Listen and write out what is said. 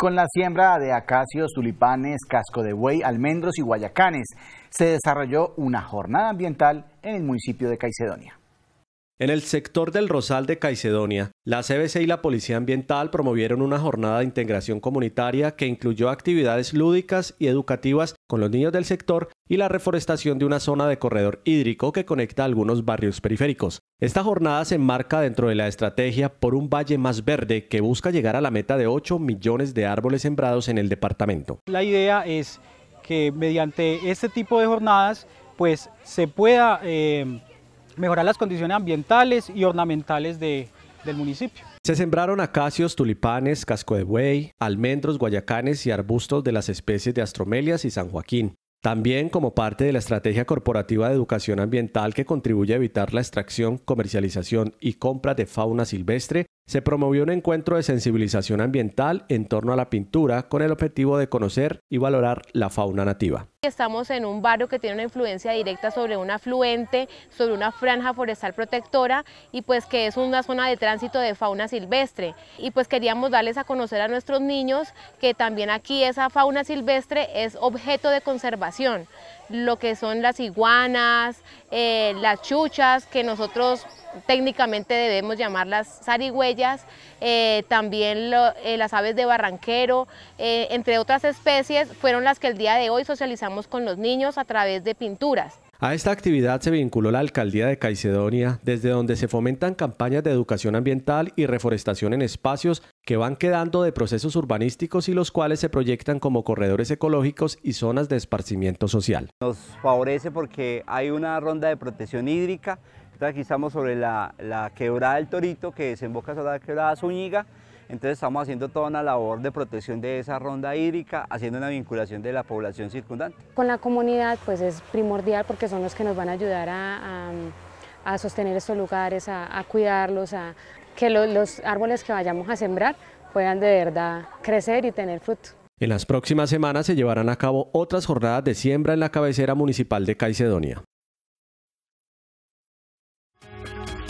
con la siembra de acacios, tulipanes, casco de buey, almendros y guayacanes. Se desarrolló una jornada ambiental en el municipio de Caicedonia. En el sector del Rosal de Caicedonia, la CBC y la Policía Ambiental promovieron una jornada de integración comunitaria que incluyó actividades lúdicas y educativas con los niños del sector y la reforestación de una zona de corredor hídrico que conecta algunos barrios periféricos. Esta jornada se enmarca dentro de la estrategia por un valle más verde que busca llegar a la meta de 8 millones de árboles sembrados en el departamento. La idea es que mediante este tipo de jornadas pues se pueda... Eh, mejorar las condiciones ambientales y ornamentales del municipio. Se sembraron acacios, tulipanes, casco de buey, almendros, guayacanes y arbustos de las especies de astromelias y San Joaquín. También como parte de la estrategia corporativa de educación ambiental que contribuye a evitar la extracción, comercialización y compra de fauna silvestre, se promovió un encuentro de sensibilización ambiental en torno a la pintura con el objetivo de conocer y valorar la fauna nativa. Estamos en un barrio que tiene una influencia directa sobre un afluente, sobre una franja forestal protectora y pues que es una zona de tránsito de fauna silvestre. Y pues queríamos darles a conocer a nuestros niños que también aquí esa fauna silvestre es objeto de conservación. Lo que son las iguanas, eh, las chuchas que nosotros técnicamente debemos llamarlas zarigüeyas, eh, también eh, las aves de barranquero, eh, entre otras especies, fueron las que el día de hoy socializamos con los niños a través de pinturas. A esta actividad se vinculó la Alcaldía de Caicedonia, desde donde se fomentan campañas de educación ambiental y reforestación en espacios que van quedando de procesos urbanísticos y los cuales se proyectan como corredores ecológicos y zonas de esparcimiento social. Nos favorece porque hay una ronda de protección hídrica, aquí estamos sobre la, la quebrada del Torito que desemboca sobre la quebrada Zúñiga. Entonces estamos haciendo toda una labor de protección de esa ronda hídrica, haciendo una vinculación de la población circundante. Con la comunidad pues es primordial porque son los que nos van a ayudar a, sostener estos lugares, a, cuidarlos, a que los árboles que vayamos a sembrar puedan de verdad crecer y tener fruto. En las próximas semanas se llevarán a cabo otras jornadas de siembra en la cabecera municipal de Caicedonia. Thank you.